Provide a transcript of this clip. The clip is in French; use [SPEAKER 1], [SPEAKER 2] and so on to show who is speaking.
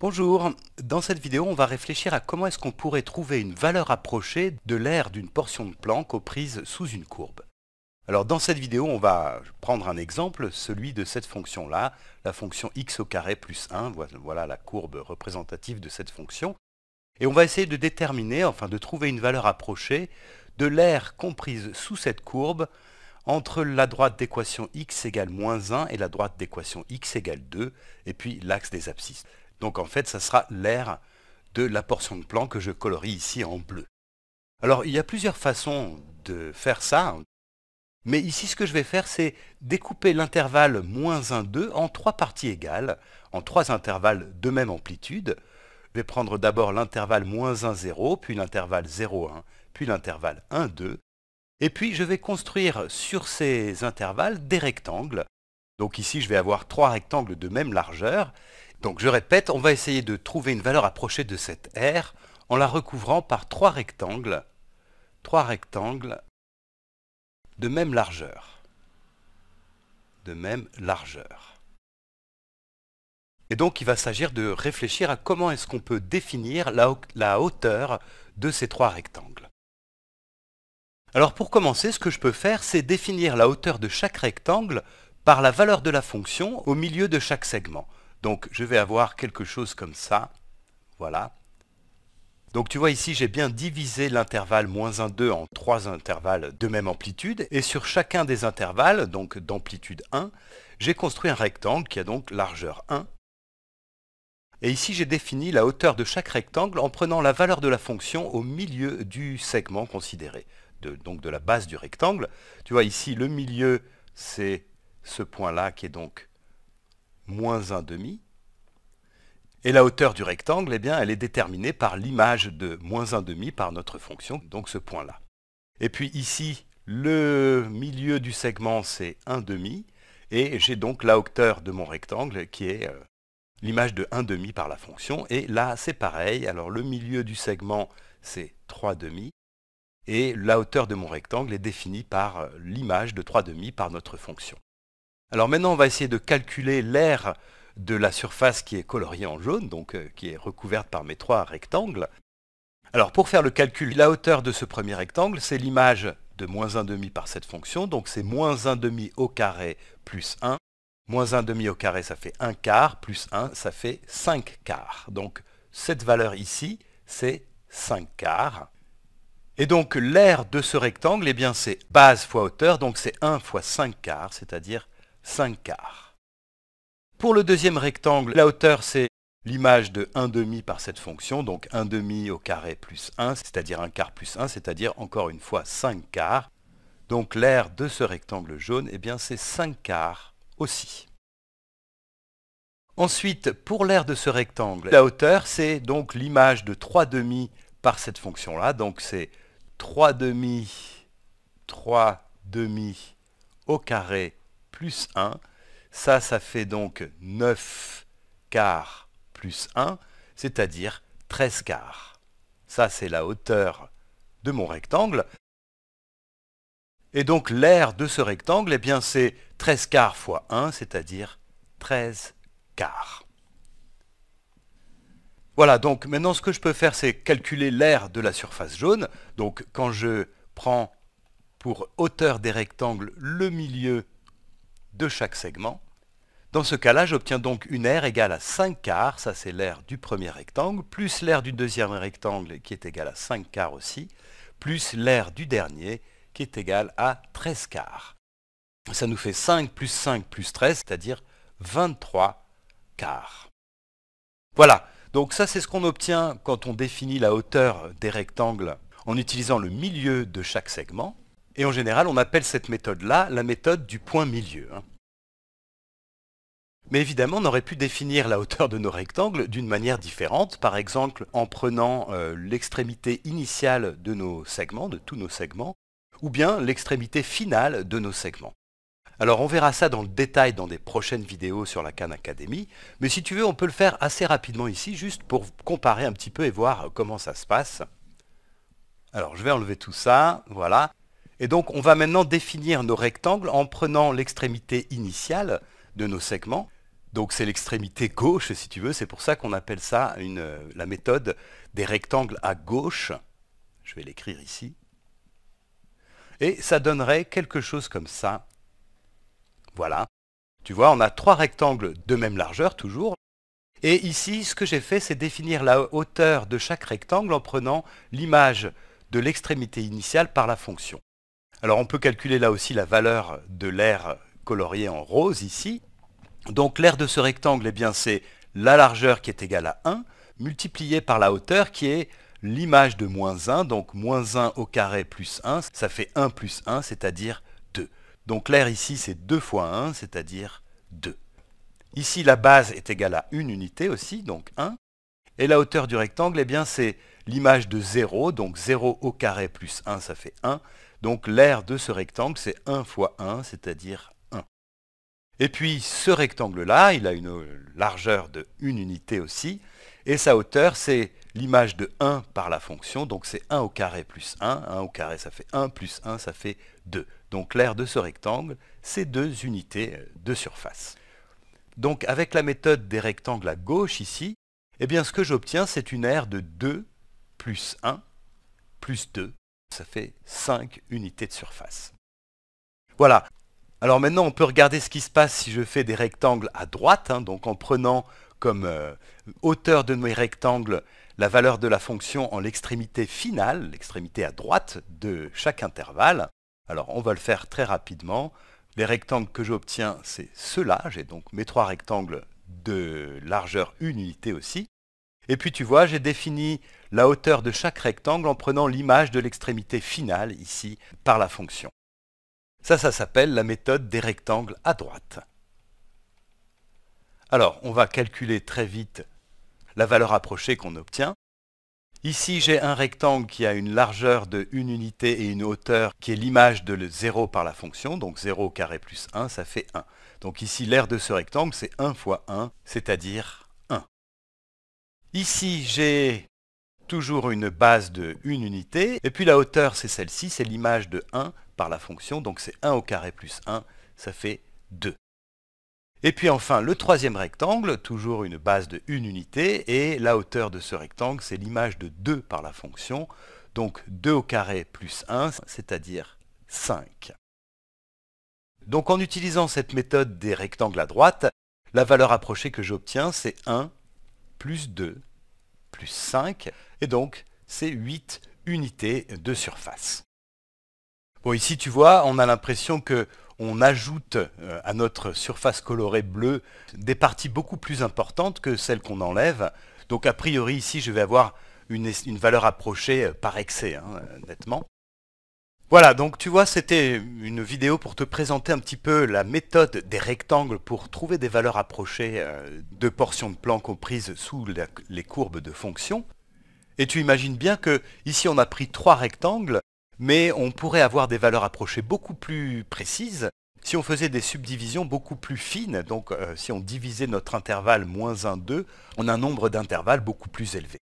[SPEAKER 1] Bonjour, dans cette vidéo on va réfléchir à comment est-ce qu'on pourrait trouver une valeur approchée de l'aire d'une portion de plan aux prises sous une courbe. Alors dans cette vidéo on va prendre un exemple, celui de cette fonction là, la fonction x au carré plus 1, voilà la courbe représentative de cette fonction, et on va essayer de déterminer, enfin de trouver une valeur approchée de l'aire comprise sous cette courbe entre la droite d'équation x égale moins 1 et la droite d'équation x égale 2, et puis l'axe des abscisses. Donc en fait, ça sera l'air de la portion de plan que je colorie ici en bleu. Alors il y a plusieurs façons de faire ça, mais ici ce que je vais faire c'est découper l'intervalle moins 1, 2 en trois parties égales, en trois intervalles de même amplitude. Je vais prendre d'abord l'intervalle moins 1, 0, puis l'intervalle 0, 1, puis l'intervalle 1, 2, et puis je vais construire sur ces intervalles des rectangles. Donc ici je vais avoir trois rectangles de même largeur, donc je répète, on va essayer de trouver une valeur approchée de cette R en la recouvrant par trois rectangles, trois rectangles de même largeur. De même largeur. Et donc il va s'agir de réfléchir à comment est-ce qu'on peut définir la, la, hauteur de ces trois rectangles. Alors pour commencer, ce que je peux faire, c'est définir la hauteur de chaque rectangle par la valeur de la fonction au milieu de chaque segment. Donc je vais avoir quelque chose comme ça. Voilà. Donc tu vois ici, j'ai bien divisé l'intervalle moins 1, 2 en trois intervalles de même amplitude. Et sur chacun des intervalles, donc d'amplitude 1, j'ai construit un rectangle qui a donc largeur 1. Et ici, j'ai défini la hauteur de chaque rectangle en prenant la valeur de la fonction au milieu du segment considéré, donc de la base du rectangle. Tu vois ici, le milieu, c'est ce point-là qui est donc moins demi Et la hauteur du rectangle, eh bien, elle est déterminée par l'image de moins demi par notre fonction, donc ce point-là. Et puis ici, le milieu du segment, c'est demi Et j'ai donc la hauteur de mon rectangle qui est euh, l'image de demi par la fonction. Et là, c'est pareil. Alors le milieu du segment, c'est demi Et la hauteur de mon rectangle est définie par euh, l'image de demi par notre fonction. Alors maintenant, on va essayer de calculer l'aire de la surface qui est coloriée en jaune, donc euh, qui est recouverte par mes trois rectangles. Alors pour faire le calcul, la hauteur de ce premier rectangle, c'est l'image de moins 1,5 par cette fonction, donc c'est moins 1,5 au carré plus 1. Moins 1,5 au carré, ça fait 1 quart, plus 1, ça fait 5 quarts. Donc cette valeur ici, c'est 5 quarts. Et donc l'aire de ce rectangle, eh bien c'est base fois hauteur, donc c'est 1 fois 5 quarts, c'est-à-dire 5 quarts. Pour le deuxième rectangle, la hauteur c'est l'image de 1 demi par cette fonction, donc 1 demi au carré plus 1, c'est-à-dire 1 quart plus 1, c'est-à-dire encore une fois 5 quarts. Donc l'aire de ce rectangle jaune, eh bien c'est 5 quarts aussi. Ensuite, pour l'aire de ce rectangle, la hauteur, c'est donc l'image de 3 demi par cette fonction-là. Donc c'est 3 demi, 3 demi au carré plus 1. Ça, ça fait donc 9 quarts plus 1, c'est-à-dire 13 quarts. Ça, c'est la hauteur de mon rectangle. Et donc l'aire de ce rectangle, eh bien c'est 13 quarts fois 1, c'est-à-dire 13 quarts. Voilà, donc maintenant ce que je peux faire, c'est calculer l'aire de la surface jaune. Donc quand je prends pour hauteur des rectangles le milieu de chaque segment. Dans ce cas-là, j'obtiens donc une aire égale à 5 quarts, ça c'est l'aire du premier rectangle, plus l'aire du deuxième rectangle qui est égale à 5 quarts aussi, plus l'aire du dernier qui est égale à 13 quarts. Ça nous fait 5 plus 5 plus 13, c'est-à-dire 23 quarts. Voilà, donc ça c'est ce qu'on obtient quand on définit la hauteur des rectangles en utilisant le milieu de chaque segment. Et en général, on appelle cette méthode-là la méthode du point milieu. Hein. Mais évidemment, on aurait pu définir la hauteur de nos rectangles d'une manière différente, par exemple en prenant euh, l'extrémité initiale de nos segments, de tous nos segments, ou bien l'extrémité finale de nos segments. Alors on verra ça dans le détail dans des prochaines vidéos sur la Khan Academy, mais si tu veux, on peut le faire assez rapidement ici, juste pour comparer un petit peu et voir euh, comment ça se passe. Alors je vais enlever tout ça, voilà. Et donc on va maintenant définir nos rectangles en prenant l'extrémité initiale de nos segments. Donc c'est l'extrémité gauche, si tu veux, c'est pour ça qu'on appelle ça euh, la méthode des rectangles à gauche. Je vais l'écrire ici. Et ça donnerait quelque chose comme ça. Voilà. Tu vois, on a trois rectangles de même largeur, toujours. Et ici, ce que j'ai fait, c'est définir la hauteur de chaque rectangle en prenant l'image de l'extrémité initiale par la fonction. Alors on peut calculer là aussi la valeur de l'air colorié en rose ici. Donc l'air de ce rectangle, eh c'est la largeur qui est égale à 1, multipliée par la hauteur qui est l'image de moins 1, donc moins 1 au carré plus 1, ça fait 1 plus 1, c'est-à-dire 2. Donc l'air ici, c'est 2 fois 1, c'est-à-dire 2. Ici, la base est égale à 1 unité aussi, donc 1. Et la hauteur du rectangle, eh bien, c'est l'image de 0, donc 0 au carré plus 1, ça fait 1, donc l'aire de ce rectangle, c'est 1 fois 1, c'est-à-dire 1. Et puis ce rectangle-là, il a une largeur de 1 unité aussi, et sa hauteur, c'est l'image de 1 par la fonction, donc c'est 1 au carré plus 1, 1 au carré ça fait 1, plus 1 ça fait 2. Donc l'aire de ce rectangle, c'est 2 unités de surface. Donc avec la méthode des rectangles à gauche ici, eh ce que j'obtiens c'est une aire de 2 plus 1 plus 2 ça fait 5 unités de surface. Voilà. Alors maintenant, on peut regarder ce qui se passe si je fais des rectangles à droite, hein, donc en prenant comme euh, hauteur de mes rectangles la valeur de la fonction en l'extrémité finale, l'extrémité à droite de chaque intervalle. Alors on va le faire très rapidement. Les rectangles que j'obtiens, c'est ceux-là. J'ai donc mes trois rectangles de largeur une unité aussi. Et puis tu vois, j'ai défini la hauteur de chaque rectangle en prenant l'image de l'extrémité finale, ici, par la fonction. Ça, ça s'appelle la méthode des rectangles à droite. Alors, on va calculer très vite la valeur approchée qu'on obtient. Ici, j'ai un rectangle qui a une largeur de 1 unité et une hauteur qui est l'image de 0 par la fonction, donc 0 carré plus 1, ça fait 1. Donc ici, l'aire de ce rectangle, c'est 1 fois 1, c'est-à-dire 1. Ici, j'ai toujours une base de 1 unité, et puis la hauteur c'est celle-ci, c'est l'image de 1 par la fonction, donc c'est 1 au carré plus 1, ça fait 2. Et puis enfin le troisième rectangle, toujours une base de 1 unité, et la hauteur de ce rectangle c'est l'image de 2 par la fonction, donc 2 au carré plus 1, c'est-à-dire 5. Donc en utilisant cette méthode des rectangles à droite, la valeur approchée que j'obtiens c'est 1 plus 2 5, et donc c'est 8 unités de surface. Bon, ici tu vois, on a l'impression que on ajoute euh, à notre surface colorée bleue des parties beaucoup plus importantes que celles qu'on enlève. Donc a priori ici je vais avoir une, valeur approchée euh, par excès, hein, euh, nettement. Voilà, donc tu vois, c'était une vidéo pour te présenter un petit peu la méthode des rectangles pour trouver des valeurs approchées euh, de portions de plan comprises sous les courbes de fonction. Et tu imagines bien que ici on a pris trois rectangles, mais on pourrait avoir des valeurs approchées beaucoup plus précises si on faisait des subdivisions beaucoup plus fines. Donc euh, si on divisait notre intervalle moins 1, 2, on a un nombre d'intervalles beaucoup plus élevé.